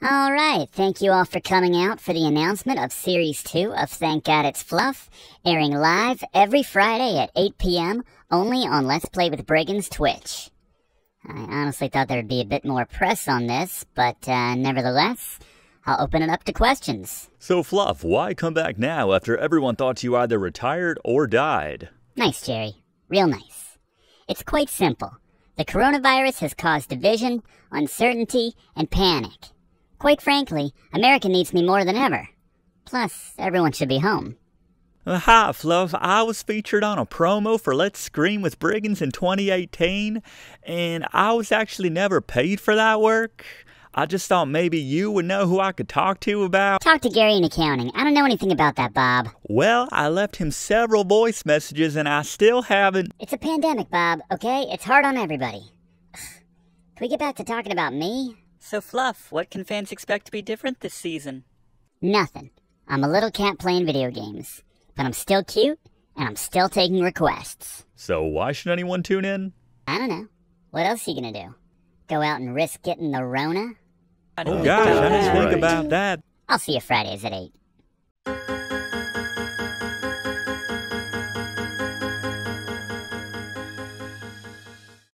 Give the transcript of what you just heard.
All right, thank you all for coming out for the announcement of Series 2 of Thank God It's Fluff, airing live every Friday at 8 p.m. only on Let's Play with Brigands Twitch. I honestly thought there'd be a bit more press on this, but uh, nevertheless, I'll open it up to questions. So, Fluff, why come back now after everyone thought you either retired or died? Nice, Jerry. Real nice. It's quite simple. The coronavirus has caused division, uncertainty, and panic. Quite frankly, America needs me more than ever. Plus, everyone should be home. Hi, uh, Fluff. I was featured on a promo for Let's Scream with Brigands in 2018, and I was actually never paid for that work. I just thought maybe you would know who I could talk to about. Talk to Gary in accounting. I don't know anything about that, Bob. Well, I left him several voice messages and I still haven't. It's a pandemic, Bob, okay? It's hard on everybody. Can we get back to talking about me? So, Fluff, what can fans expect to be different this season? Nothing. I'm a little cat playing video games, but I'm still cute and I'm still taking requests. So, why should anyone tune in? I don't know. What else are you going to do? Go out and risk getting the Rona? Oh, gosh, I didn't think about that. I'll see you Fridays at 8.